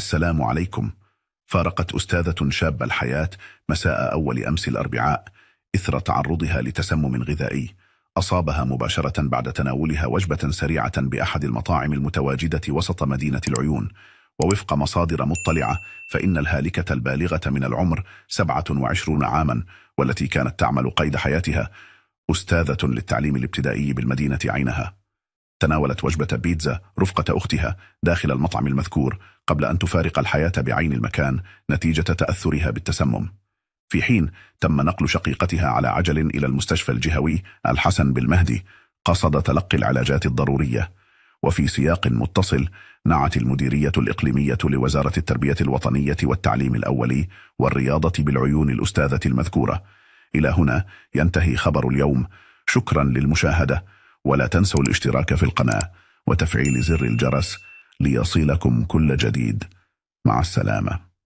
السلام عليكم فارقت أستاذة شاب الحياة مساء أول أمس الأربعاء إثر تعرضها لتسمم غذائي أصابها مباشرة بعد تناولها وجبة سريعة بأحد المطاعم المتواجدة وسط مدينة العيون ووفق مصادر مطلعة فإن الهالكة البالغة من العمر 27 عاما والتي كانت تعمل قيد حياتها أستاذة للتعليم الابتدائي بالمدينة عينها تناولت وجبة بيتزا رفقة أختها داخل المطعم المذكور قبل أن تفارق الحياة بعين المكان نتيجة تأثرها بالتسمم في حين تم نقل شقيقتها على عجل إلى المستشفى الجهوي الحسن بالمهدي قصد تلقي العلاجات الضرورية وفي سياق متصل نعت المديرية الإقليمية لوزارة التربية الوطنية والتعليم الأولي والرياضة بالعيون الأستاذة المذكورة إلى هنا ينتهي خبر اليوم شكرا للمشاهدة ولا تنسوا الاشتراك في القناة وتفعيل زر الجرس ليصلكم كل جديد مع السلامة